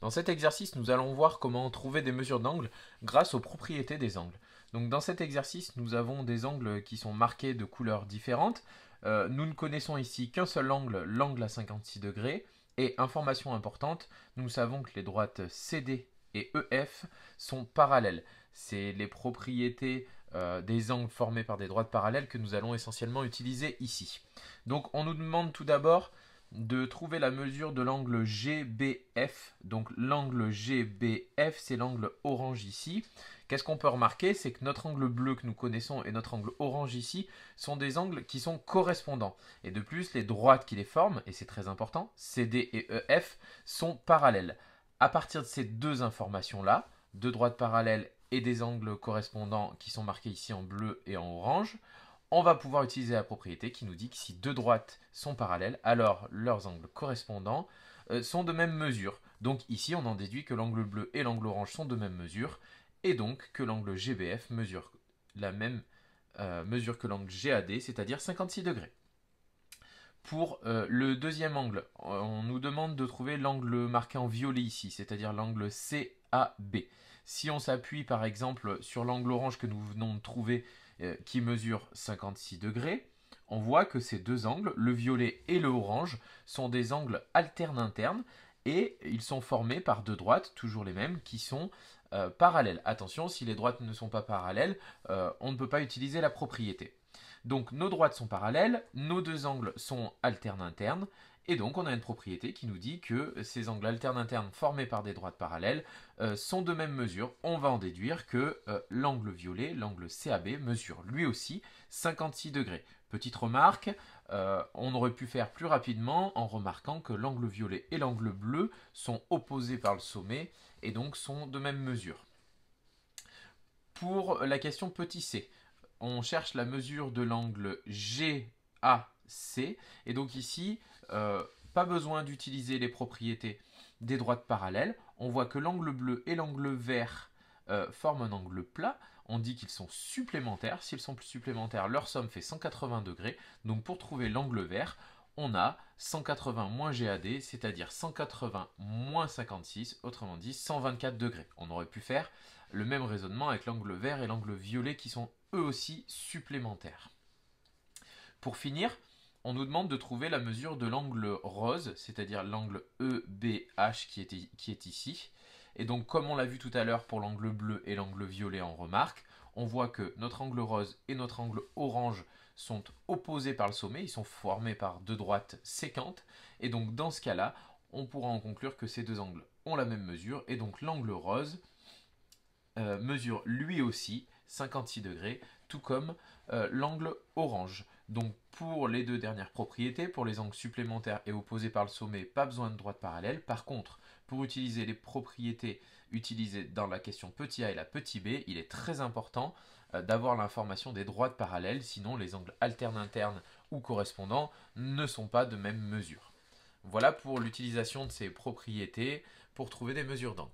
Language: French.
Dans cet exercice, nous allons voir comment trouver des mesures d'angle grâce aux propriétés des angles. Donc dans cet exercice, nous avons des angles qui sont marqués de couleurs différentes. Euh, nous ne connaissons ici qu'un seul angle, l'angle à 56 degrés. Et information importante, nous savons que les droites CD et EF sont parallèles. C'est les propriétés euh, des angles formés par des droites parallèles que nous allons essentiellement utiliser ici. Donc on nous demande tout d'abord de trouver la mesure de l'angle GBF. Donc l'angle GBF, c'est l'angle orange ici. Qu'est-ce qu'on peut remarquer C'est que notre angle bleu que nous connaissons et notre angle orange ici sont des angles qui sont correspondants. Et de plus, les droites qui les forment, et c'est très important, CD et EF, sont parallèles. À partir de ces deux informations-là, deux droites parallèles et des angles correspondants qui sont marqués ici en bleu et en orange, on va pouvoir utiliser la propriété qui nous dit que si deux droites sont parallèles, alors leurs angles correspondants euh, sont de même mesure. Donc ici, on en déduit que l'angle bleu et l'angle orange sont de même mesure, et donc que l'angle GBF mesure la même euh, mesure que l'angle GAD, c'est-à-dire 56 degrés. Pour euh, le deuxième angle, on nous demande de trouver l'angle marqué en violet ici, c'est-à-dire l'angle CAB. Si on s'appuie par exemple sur l'angle orange que nous venons de trouver euh, qui mesure 56 degrés, on voit que ces deux angles, le violet et le orange, sont des angles alternes internes et ils sont formés par deux droites, toujours les mêmes, qui sont euh, parallèles. Attention, si les droites ne sont pas parallèles, euh, on ne peut pas utiliser la propriété. Donc nos droites sont parallèles, nos deux angles sont alternes internes et donc on a une propriété qui nous dit que ces angles alternes internes formés par des droites parallèles euh, sont de même mesure. On va en déduire que euh, l'angle violet, l'angle CAB, mesure lui aussi 56 degrés. Petite remarque, euh, on aurait pu faire plus rapidement en remarquant que l'angle violet et l'angle bleu sont opposés par le sommet et donc sont de même mesure. Pour la question petit c, on cherche la mesure de l'angle GAC et donc ici euh, pas besoin d'utiliser les propriétés des droites parallèles. On voit que l'angle bleu et l'angle vert euh, forment un angle plat. On dit qu'ils sont supplémentaires. S'ils sont supplémentaires, leur somme fait 180 degrés. Donc pour trouver l'angle vert, on a 180 moins GAD, c'est-à-dire 180 moins 56, autrement dit 124 degrés. On aurait pu faire le même raisonnement avec l'angle vert et l'angle violet qui sont eux aussi supplémentaires. Pour finir, on nous demande de trouver la mesure de l'angle rose, c'est-à-dire l'angle EBH qui est, qui est ici. Et donc, comme on l'a vu tout à l'heure pour l'angle bleu et l'angle violet en remarque, on voit que notre angle rose et notre angle orange sont opposés par le sommet, ils sont formés par deux droites séquentes, et donc dans ce cas-là, on pourra en conclure que ces deux angles ont la même mesure, et donc l'angle rose euh, mesure lui aussi 56 degrés, tout comme euh, l'angle orange. Donc pour les deux dernières propriétés, pour les angles supplémentaires et opposés par le sommet, pas besoin de droite parallèle. Par contre, pour utiliser les propriétés utilisées dans la question petit a et la petit b, il est très important euh, d'avoir l'information des droites parallèles, sinon les angles alternes internes ou correspondants ne sont pas de même mesure. Voilà pour l'utilisation de ces propriétés pour trouver des mesures d'angle.